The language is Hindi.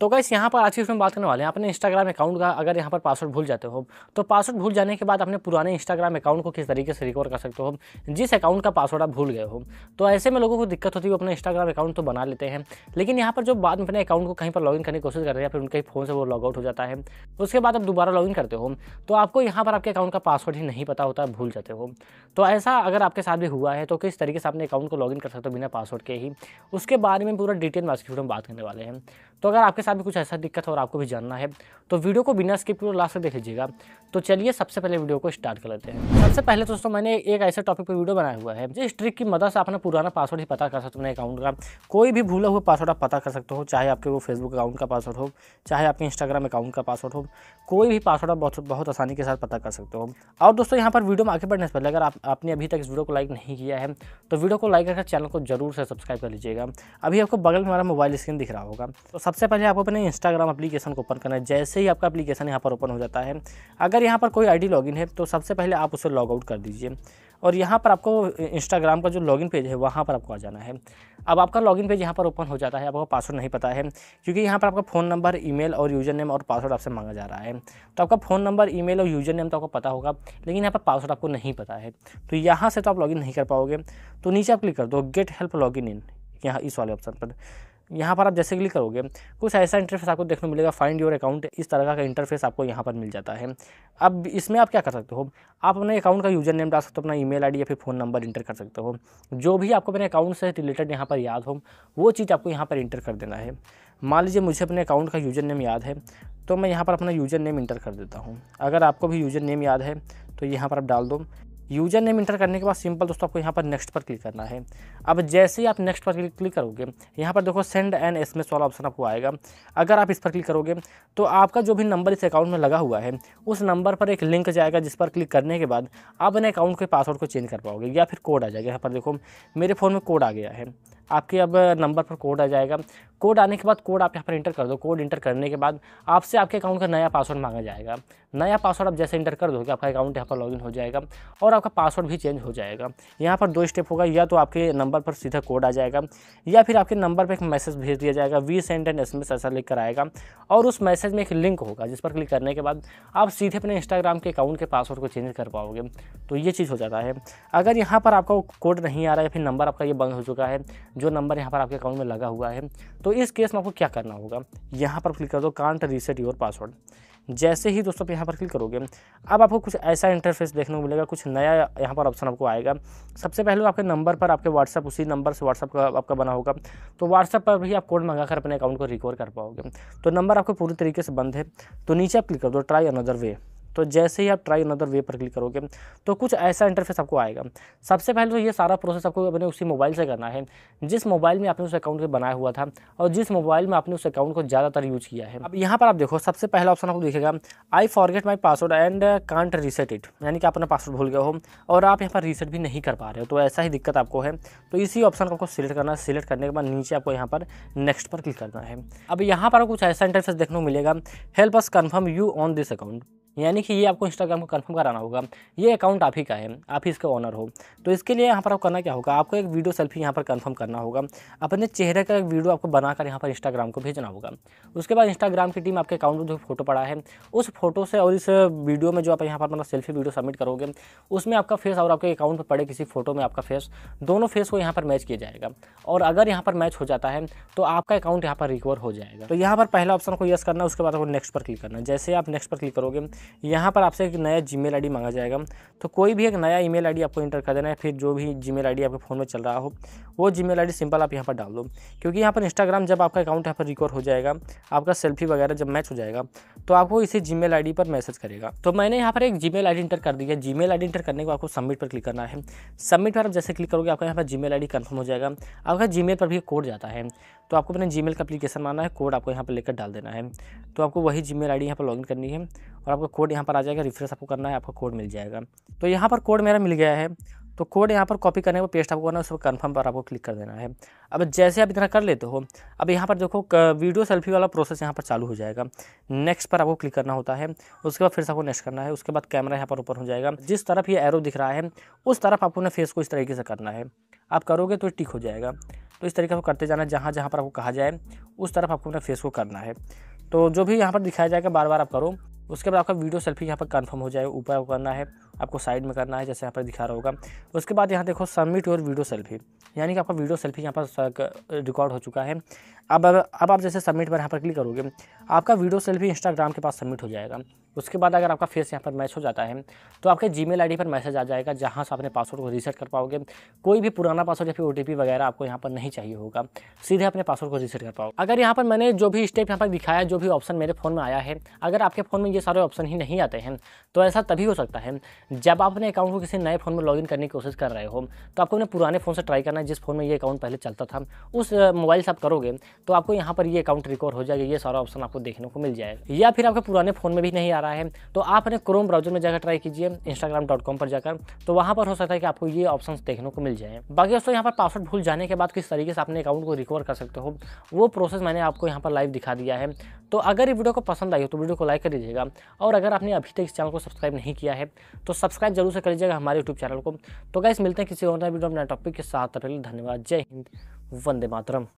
तो गैस यहाँ पर आज की इसमें बात करने वाले हैं अपने इंस्टाग्राम अकाउंट का अगर यहाँ पर पासवर्ड भूल जाते हो तो पासवर्ड भूल जाने के बाद अपने पुराने इंस्टाग्राम अकाउंट को किस तरीके से रिकवर कर सकते हो जिस अकाउंट का पासवर्ड आप भूल गए हो तो ऐसे में लोगों को दिक्कत होती है वो अपने इंस्टाग्राम अकाउंट तो बना लेते हैं लेकिन यहाँ पर जो बाद में अपने अकाउंट को कहीं पर लॉगिन करने की कोशिश करते हैं फिर उनके फ़ोन से वो लॉगआउट हो जाता है उसके बाद आप दोबारा लॉगिन करते हो तो आपको यहाँ पर आपके अकाउंट का पासवर्ड ही नहीं पता होता है भूल जाते हो तो ऐसा अगर आपके साथ भी हुआ है तो किस तरीके से अपने अकाउंट को लॉगिन कर सकते हो बिना पासवर्ड के ही उसके बारे में पूरा डिटेल में आज की बात करने वाले हैं तो अगर आपके साथ भी कुछ ऐसा दिक्कत और आपको भी जानना है तो वीडियो को बिना स्किप किए लास्ट तक देख लीजिएगा तो चलिए सबसे पहले वीडियो को स्टार्ट कर लेते हैं सबसे पहले दोस्तों मैंने एक ऐसे टॉपिक पर वीडियो बनाया हुआ है जिस ट्रिक की मदद से अपना पुराना पासवर्ड ही पता कर सकते हैं अकाउंट का कोई भी भूला हुआ पासवर्ड आप पता कर सकते हो चाहे आपके वो फेसबुक अकाउंट का पासवर्ड हो चाहे आपके इंस्टाग्राम अकाउंट का पासवर्ड हो कोई भी पासवर्ड आप बहुत बहुत आसानी के साथ पता कर सकते हो और दोस्तों यहाँ पर वीडियो में आगे बढ़ने से पहले अगर आप आपने अभी तक इस वीडियो को लाइक नहीं किया है तो वीडियो को लाइक करके चैनल को जरूर से सब्सक्राइब कर लीजिएगा अभी आपको बगल में हमारा मोबाइल स्क्रीन दिख रहा होगा तो सबसे पहले आप आपको अपने इंस्टाग्राम एप्लीकेशन को ओपन करना है जैसे ही आपका एप्लीकेशन यहाँ पर ओपन हो जाता है अगर यहाँ पर कोई आईडी लॉगिन है तो सबसे पहले आप उसे लॉग आउट कर दीजिए और यहाँ पर आपको इंस्टाग्राम का जो लॉगिन पेज है वहाँ पर आपको आ जाना है अब आपका लॉगिन पेज यहाँ पर ओपन हो जाता है आपको पासवर्ड नहीं पता है क्योंकि यहाँ पर आपका फ़ोन नंबर ईमेल और यूज़र नेम और पासवर्ड आपसे मांगा जा रहा है तो आपका फ़ोन नंबर ईमेल और यूज़र नेम तो आपको पता होगा लेकिन यहाँ पर पासवर्ड आपको नहीं पता है तो यहाँ से तो आप लॉगिन नहीं कर पाओगे तो नीचे आप क्लिक कर दो गेट हेल्प लॉगिन इन यहाँ इस वाले ऑप्शन पर यहाँ पर आप जैसे क्लिक करोगे कुछ ऐसा इंटरफेस आपको देखने को मिलेगा फाइंड योर अकाउंट इस तरह का इंटरफेस आपको यहाँ पर मिल जाता है अब इसमें आप क्या कर सकते हो आप अपने अकाउंट का यूजर नेम डाल सकते हो अपना ईमेल आईडी या फिर फ़ोन नंबर इंटर कर सकते हो जो भी आपको अपने अकाउंट से रिलेटेड यहाँ पर याद हो वो चीज़ आपको यहाँ पर इंटर कर देना है मान लीजिए मुझे अपने अकाउंट का यूजर नेम याद है तो मैं यहाँ पर अपना यूजर नेम इंटर कर देता हूँ अगर आपको भी यूजर नेम याद है तो यहाँ पर आप डाल दो यूजर नेम इंटर करने के बाद सिंपल दोस्तों आपको यहाँ पर नेक्स्ट पर क्लिक करना है अब जैसे ही आप नेक्स्ट पर क्लिक करोगे यहाँ पर देखो सेंड एंड एस वाला ऑप्शन आपको आएगा अगर आप इस पर क्लिक करोगे तो आपका जो भी नंबर इस अकाउंट में लगा हुआ है उस नंबर पर एक लिंक जाएगा जिस पर क्लिक करने के बाद आप अपने अकाउंट के पासवर्ड को चेंज कर पाओगे या फिर कोड आ जाएगा यहाँ पर देखो मेरे फ़ोन में कोड आ गया है आपके अब नंबर पर कोड आ जाएगा कोड आने के बाद कोड आप यहाँ पर इंटर कर दो कोड इंटर करने के बाद आपसे आपके अकाउंट का नया पासवर्ड मांगा जाएगा नया पासवर्ड आप जैसे इंटर कर दोगे आपका अकाउंट यहाँ पर लॉगिन हो जाएगा और आपका पासवर्ड भी चेंज हो जाएगा यहाँ पर दो स्टेप होगा या तो आपके नंबर पर सीधा कोड आ जाएगा या फिर आपके नंबर पर एक मैसेज भेज दिया जाएगा we send and S M ऐसा लिख कर आएगा और उस मैसेज में एक लिंक होगा जिस पर क्लिक करने के बाद आप सीधे अपने इंस्टाग्राम के अकाउंट के पासवर्ड को चेंज कर पाओगे तो ये चीज़ हो जाता है अगर यहाँ पर आपका कोड नहीं आ रहा है फिर नंबर आपका ये बंद हो चुका है जो नंबर यहाँ पर आपके अकाउंट में लगा हुआ है तो इस केस में आपको क्या करना होगा यहाँ पर क्लिक कर दो कांट रीसेट योर पासवर्ड जैसे ही दोस्तों आप यहाँ पर क्लिक करोगे अब आपको कुछ ऐसा इंटरफेस देखने को मिलेगा कुछ नया यहाँ पर ऑप्शन आपको आएगा सबसे पहले आपके नंबर पर आपके व्हाट्सअप उसी नंबर से व्हाट्सअप का आपका बना होगा तो व्हाट्सअप पर भी आप कोड मंगा कर अपने अकाउंट को रिकवर कर पाओगे तो नंबर आपको पूरी तरीके से बंद है तो नीचे आप क्लिक कर दो ट्राई अनदर वे तो जैसे ही आप ट्राई अनदर वे पर क्लिक करोगे तो कुछ ऐसा इंटरफेस आपको आएगा सबसे पहले तो ये सारा प्रोसेस आपको अपने उसी मोबाइल से करना है जिस मोबाइल में आपने उस अकाउंट को बनाया हुआ था और जिस मोबाइल में आपने उस अकाउंट को ज़्यादातर यूज़ किया है अब यहाँ पर आप देखो सबसे पहला ऑप्शन आपको दिखेगा I forget my password and can't reset it यानी कि आप अपना पासवर्ड भूल गए हो और आप यहाँ पर रीसेट भी नहीं कर पा रहे हो तो ऐसा ही दिक्कत आपको है तो इसी ऑप्शन को आपको सिलेक्ट करना है सिलेक्ट करने के बाद नीचे आपको यहाँ पर नेक्स्ट पर क्लिक करना है अब यहाँ पर कुछ ऐसा इंटरफेस देखने को मिलेगा help us confirm you on this account यानी कि ये आपको इंस्टाग्राम को कन्फर्म कराना होगा ये अकाउंट आप ही का है आप ही इसका ऑनर हो तो इसके लिए यहाँ पर आपको करना क्या होगा आपको एक वीडियो सेल्फी यहाँ पर कन्फर्म करना होगा अपने चेहरे का एक वीडियो आपको बनाकर यहाँ पर इंस्टाग्राम को भेजना होगा उसके बाद इंस्टाग्राम की टीम आपके अकाउंट में जो फोटो पड़ा है उस फोटो से और इस वीडियो में जो आप यहाँ पर मतलब सेल्फी वीडियो सबमिट करोगे उसमें आपका फेस और आपके अकाउंट पर पड़े किसी फोटो में आपका फेस दोनों फेस को यहाँ पर मैच किया जाएगा और अगर यहाँ पर मैच हो जाता है तो आपका अकाउंट यहाँ पर रिकवर हो जाएगा तो यहाँ पर पहला ऑप्शन को यस करना उसके बाद आपको नेक्स्ट पर क्लिक करना जैसे आप नेक्स्ट पर क्लिक करोगे यहाँ पर आपसे एक नया जी मेल मांगा जाएगा तो कोई भी एक नया ईमेल आईडी आपको इंटर कर देना है फिर जो भी जी मेल आपके फ़ोन में चल रहा हो वो जी मेल सिंपल आप यहाँ पर डाल दो क्योंकि यहाँ पर इंस्टाग्राम जब आपका अकाउंट यहाँ पर रिकॉर्ड हो जाएगा आपका सेल्फी वगैरह जब मैच हो जाएगा तो आपको इसी जी मेल पर मैसेज करेगा तो मैंने यहाँ पर एक जी मेल इंटर कर दिया है मेल इंटर करने को आपको सबमिट पर क्लिक करना है सबमिट पर आप जैसे क्लिक करोगे आपका यहाँ पर जी मेल कन्फर्म हो जाएगा आपका जी पर भी कोड जाता है तो आपको अपने जी का अप्लीकेशन माना है कोड आपको यहाँ पर लेकर डाल देना है तो आपको वही जीमेल आईडी यहाँ पर लॉगिन करनी है और आपको कोड यहाँ पर आ जाएगा रिफ्रेश आपको करना है आपका कोड मिल जाएगा तो यहाँ पर कोड मेरा मिल गया है तो कोड यहाँ पर कॉपी करने को पेस्ट आपको करना है उस पर कन्फर्म पर आपको क्लिक कर देना है अब जैसे आप इतना कर लेते हो अब यहाँ पर देखो वीडियो सेल्फी वाला प्रोसेस यहाँ पर चालू हो जाएगा नेक्स्ट पर आपको क्लिक करना होता है उसके बाद फिर से आपको नेक्स्ट करना है उसके बाद कैमरा यहाँ पर ऊपर हो जाएगा जिस तरफ ये एरो दिख रहा है उस तरफ आपको अपने फेस को इस तरीके से करना है आप करोगे तो टिक हो जाएगा तो इस तरीके से करते जाना जहाँ जहाँ पर आपको कहा जाए उस तरफ आपको अपने फेस को करना है तो जो भी यहाँ पर दिखाया जाएगा बार बार आप करो उसके बाद आपका वीडियो सेल्फी यहाँ पर कन्फर्म हो जाएगा ऊपर करना है आपको साइड में करना है जैसे यहाँ पर दिखा रहा होगा उसके बाद यहाँ देखो सबमिट योर वीडियो सेल्फी यानी कि आपका वीडियो सेल्फी यहाँ पर रिकॉर्ड हो चुका है अब अब आप जैसे सबमिट पर यहाँ पर क्लिक करोगे आपका वीडियो सेल्फी इंस्टाग्राम के पास सबमिट हो जाएगा उसके बाद अगर आपका फेस यहाँ पर मैच हो जाता है तो आपके जी मेल पर मैसेज आ जाएगा जहाँ से अपने पासवर्ड को रीसेट कर पाओगे कोई भी पुराना पासवर्ड या फिर ओ वगैरह आपको यहाँ पर नहीं चाहिए होगा सीधे अपने पासवर्ड को रीसेट कर पाओ अगर यहाँ पर मैंने जो भी स्टेप यहाँ पर दिखाया जो भी ऑप्शन मेरे फ़ोन में आया है अगर आपके फ़ोन में ये सारे ऑप्शन ही नहीं आते हैं तो ऐसा तभी हो सकता है जब आप अपने अकाउंट को किसी नए फ़ोन में लॉगिन करने की कोशिश कर रहे हो तो आपको अपने पुराने फ़ोन से ट्राई करना है जिस फ़ोन में ये अकाउंट पहले चलता था उस मोबाइल से आप करोगे तो आपको यहाँ पर ये अकाउंट रिकवर हो जाएगा ये सारा ऑप्शन आपको देखने को मिल जाएगा या फिर आपके पुराने फ़ोन में भी नहीं आ रहा है तो आप अपने क्रोम ब्राउजर में जाकर ट्राई कीजिए इंस्टाग्राम पर जाकर तो वहाँ पर हो सकता है कि आपको ये ऑप्शन देखने को मिल जाए बाकी दोस्तों यहाँ पर पासवर्ड भूल जाने के बाद किस तरीके से अपने अकाउंट को रिकवर कर सकते हो वो प्रोसेस मैंने आपको यहाँ पर लाइव दिखा दिया है तो अगर ये वीडियो को पसंद आई हो तो वीडियो को लाइक कर दीजिएगा और अगर आपने अभी तक इस चैनल को सब्सक्राइब नहीं किया है तो सब्सक्राइब जरूर से कर लीजिएगा हमारे यूट्यूब चैनल को तो गैस मिलते हैं किसी और नए वीडियो नए टॉपिक के साथ पहले धन्यवाद जय हिंद वंदे मातरम